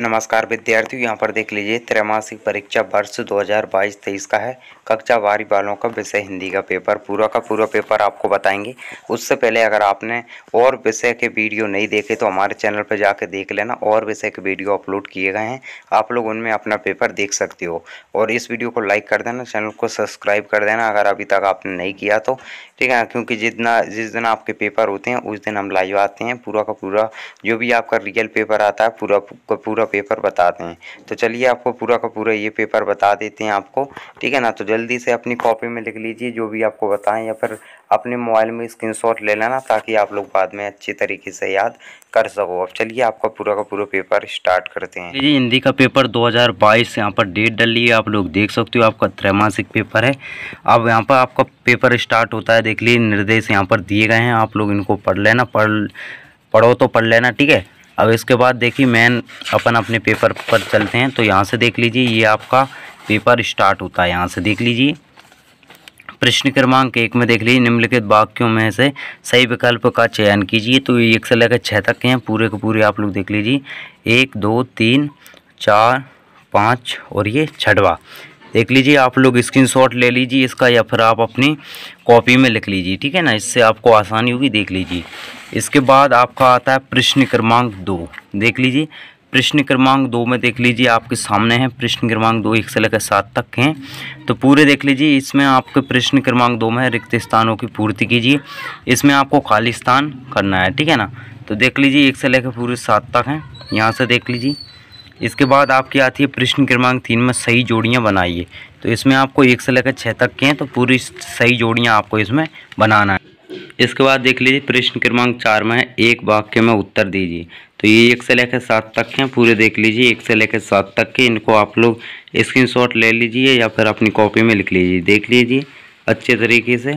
नमस्कार विद्यार्थियों यहाँ पर देख लीजिए त्रैमासिक परीक्षा वर्ष 2022-23 का है कक्षा बारी वालों का विषय हिंदी का पेपर पूरा का पूरा पेपर आपको बताएंगे उससे पहले अगर आपने और विषय के वीडियो नहीं देखे तो हमारे चैनल पर जाकर देख लेना और विषय के वीडियो अपलोड किए गए हैं आप लोग उनमें अपना पेपर देख सकते हो और इस वीडियो को लाइक कर देना चैनल को सब्सक्राइब कर देना अगर अभी तक आपने नहीं किया तो ठीक है क्योंकि जितना जिस दिन आपके पेपर होते हैं उस दिन हम लाइव आते हैं पूरा का पूरा जो भी आपका रियल पेपर आता है पूरा पूरा पूरा पेपर बताते हैं तो चलिए आपको पूरा का पूरा ये पेपर बता देते हैं आपको ठीक है ना तो जल्दी से अपनी कॉपी में लिख लीजिए जो भी आपको बताएं या फिर अपने मोबाइल में स्क्रीनशॉट ले लेना ताकि आप लोग बाद में अच्छे तरीके से याद कर सको अब चलिए आपका पूरा का पूरा पेपर स्टार्ट करते हैं जी हिंदी का पेपर 2022 यहाँ पर डेट डली है आप लोग देख सकते हो आपका त्रैमासिक पेपर है अब यहाँ पर आपका पेपर स्टार्ट होता है देख लीजिए निर्देश यहाँ पर दिए गए हैं आप लोग इनको पढ़ लेना पढ़ पढ़ो तो पढ़ लेना ठीक है अब इसके बाद देखिए मैन अपन अपने पेपर पर चलते हैं तो यहाँ से देख लीजिए ये आपका पेपर स्टार्ट होता है यहाँ से देख लीजिए प्रश्न क्रमांक एक में देख लीजिए निम्नलिखित वाक्यों में से सही विकल्प का चयन कीजिए तो एक से लेकर छः तक के हैं पूरे के पूरे आप लोग देख लीजिए एक दो तीन चार पाँच और ये छठवा देख लीजिए आप लोग स्क्रीनशॉट ले लीजिए इसका या फिर आप अपनी कॉपी में लिख लीजिए ठीक है ना इससे आपको आसानी होगी देख लीजिए इसके बाद आपका आता है प्रश्न क्रमांक दो देख लीजिए प्रश्न क्रमांक दो में देख लीजिए आपके सामने है प्रश्न क्रमांक दो एक से लेकर सात तक हैं तो पूरे देख लीजिए इसमें आपके प्रश्न क्रमांक दो में रिक्त स्थानों की पूर्ति कीजिए इसमें आपको खाली स्थान करना है ठीक है ना तो देख लीजिए एक से लेकर पूरे सात तक हैं यहाँ से देख लीजिए इसके बाद आपकी आती है प्रश्न क्रमांक तीन में सही जोड़ियाँ बनाइए तो इसमें आपको एक से लेकर छः तक के हैं तो पूरी सही जोड़ियाँ आपको इसमें बनाना है इसके बाद देख लीजिए प्रश्न क्रमांक चार में है एक वाक्य में उत्तर दीजिए तो ये एक से लेकर सात तक हैं पूरे देख लीजिए एक से लेकर सात तक के इनको आप लोग स्क्रीनशॉट ले लीजिए या फिर अपनी कॉपी में लिख लीजिए देख लीजिए अच्छे तरीके से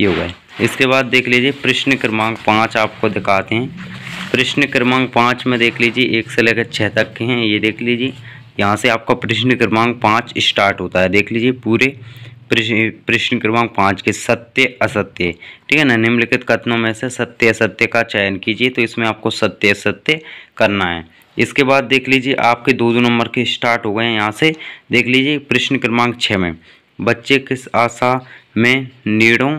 ये हो इसके बाद देख लीजिए प्रश्न क्रमांक पाँच आपको दिखाते हैं प्रश्न क्रमांक पाँच में देख लीजिए एक से लेकर छः तक के हैं ये देख लीजिए यहाँ से आपका प्रश्न क्रमांक पाँच स्टार्ट होता है देख लीजिए पूरे प्रश्न क्रमांक पाँच के सत्य असत्य ठीक है ना निम्नलिखित कथनों में से सत्य असत्य का चयन कीजिए तो इसमें आपको सत्य असत्य करना है इसके बाद देख लीजिए आपके दो दो नंबर के स्टार्ट हो गए हैं यहाँ से देख लीजिए प्रश्न क्रमांक छः में बच्चे किस आशा में नीड़ों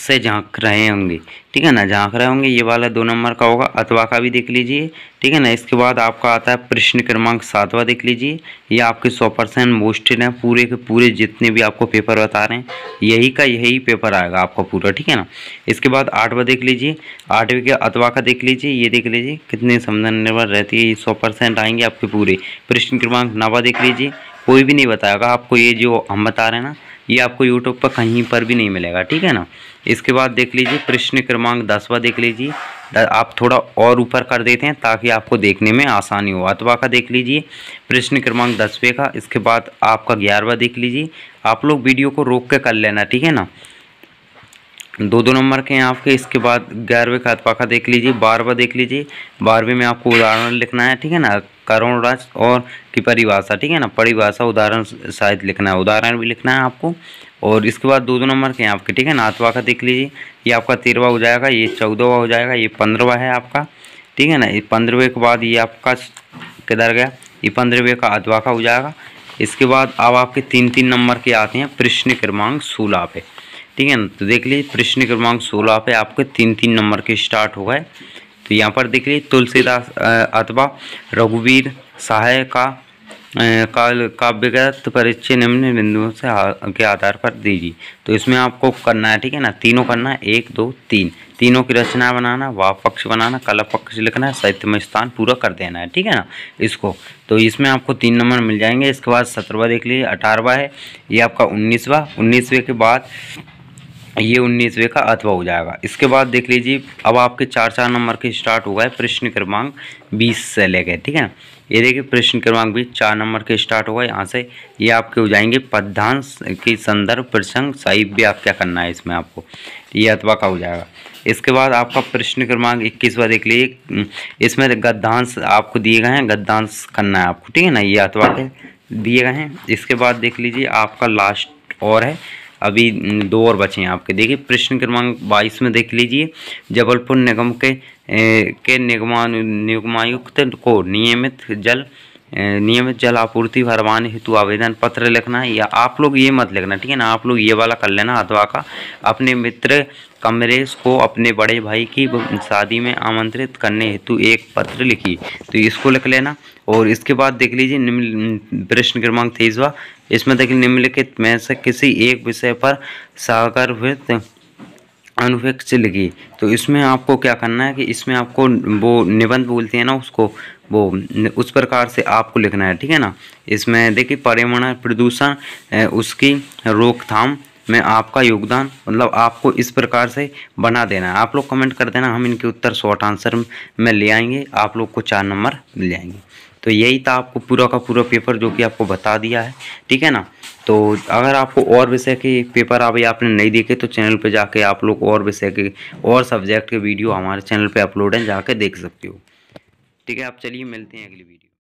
से झांक रहे होंगे ठीक है ना झांक रहे होंगे ये वाला दो नंबर का होगा अथवा का भी देख लीजिए ठीक है ना इसके बाद आपका आता है प्रश्न क्रमांक सातवा देख लीजिए ये आपके सौ परसेंट मोस्टेड हैं पूरे के पूरे जितने भी आपको पेपर बता रहे हैं यही का यही पेपर आएगा आपका पूरा ठीक है ना इसके बाद आठवा देख लीजिए आठवें के अथवा का देख लीजिए ये देख लीजिए कितने समझन निर्भर रहती है ये सौ परसेंट आएंगे आपके पूरे प्रश्न क्रमांक नवा देख लीजिए कोई भी नहीं बताएगा आपको ये जो हम बता रहे हैं ना ये आपको यूट्यूब पर कहीं पर भी नहीं मिलेगा ठीक है ना इसके बाद देख लीजिए प्रश्न क्रमांक दसवा देख लीजिए आप थोड़ा और ऊपर कर देते हैं ताकि आपको देखने में आसानी हो अथवा का देख लीजिए प्रश्न क्रमांक दसवें का इसके बाद आपका ग्यारहवा देख लीजिए आप लोग वीडियो को रोक के कर लेना ठीक है ना दो दो नंबर के हैं आपके इसके बाद ग्यारहवें का का देख लीजिए बारहवा देख लीजिए बारहवें में आपको उदाहरण लिखना है ठीक है ना करुण राज और की परिभाषा ठीक है ना परिभाषा उदाहरण शायद लिखना है उदाहरण भी लिखना है आपको और इसके बाद दो दो नंबर के यहाँ आपके ठीक है नातवा का देख लीजिए ये आपका तेरहवा हो जाएगा ये चौदहवा हो जाएगा ये पंद्रहवा है आपका ठीक है ना ये पंद्रहवें के बाद ये आपका किधर गया ये पंद्रहवें का अधवा का हो जाएगा इसके बाद अब आपके तीन तीन नंबर के आते हैं प्रश्न क्रमांक सोलह पे ठीक है ना तो देख लीजिए प्रश्न क्रमांक सोलह पे आपके तीन तीन नंबर के स्टार्ट हो गए तो यहाँ पर देख लीजिए तुलसीदास अथवा रघुवीर सहाय का काल काव्यगत परिचय निम्न बिंदुओं से के आधार पर दीजिए तो इसमें आपको करना है ठीक है ना तीनों करना है एक दो तीन तीनों की रचना बनाना वाह पक्ष बनाना कला पक्ष लिखना है साहित्य में स्थान पूरा कर देना है ठीक है ना इसको तो इसमें आपको तीन नंबर मिल जाएंगे इसके बाद सत्रहवा देख लीजिए अठारहवा है ये आपका उन्नीसवा उन्नीसवें के बाद ये उन्नीसवें का अथवा हो जाएगा इसके बाद देख लीजिए अब आपके चार चार नंबर के स्टार्ट हो गए प्रश्न क्रमांक बीस से ले गए ठीक है ना ये देखिए प्रश्न क्रमांक भी चार नंबर के स्टार्ट होगा यहाँ से ये आपके हो जाएंगे पद्धांश के संदर्भ प्रसंग साहिब भी आप क्या करना है इसमें आपको ये अथवा का हो जाएगा इसके बाद आपका प्रश्न क्रमांक इक्कीसवा देख लीजिए हम्म, इसमें गद्दांश आपको दिए गए हैं गद्दांश करना है आपको ठीक है ना ये अथवा के दिए गए हैं इसके बाद देख लीजिए आपका लास्ट और है अभी दो और बचे हैं आपके देखिए प्रश्न क्रमांक बाईस में देख लीजिए जबलपुर निगम के ए, के निगमान निगमायुक्त को नियमित जल नियमित जल आपूर्ति भरवाने हेतु आवेदन पत्र लिखना है या आप लोग ये मत लिखना ठीक है ना आप लोग ये वाला कर लेना अथवा का अपने मित्र कमरेश को अपने बड़े भाई की शादी में आमंत्रित करने हेतु एक पत्र लिखी तो इसको लिख लेना और इसके बाद देख लीजिए निम्न प्रश्न क्रमांक तेईसवा इसमें देखिए निम्नलिखित में से किसी एक विषय पर सागरवित अनुपेक्ष लिखी तो इसमें आपको क्या करना है कि इसमें आपको वो निबंध बोलते हैं ना उसको वो उस प्रकार से आपको लिखना है ठीक है ना इसमें देखिए पर्यावरण प्रदूषण उसकी रोकथाम में आपका योगदान मतलब आपको इस प्रकार से बना देना है आप लोग कमेंट कर देना हम इनके उत्तर शॉर्ट आंसर में ले आएंगे आप लोग को चार नंबर मिल जाएंगे तो यही था आपको पूरा का पूरा पेपर जो कि आपको बता दिया है ठीक है ना तो अगर आपको और विषय के पेपर अभी आपने नहीं देखे तो चैनल पे जाके आप लोग और विषय के और सब्जेक्ट के वीडियो हमारे चैनल पे अपलोड हैं जाके देख सकते हो ठीक है आप चलिए मिलते हैं अगली वीडियो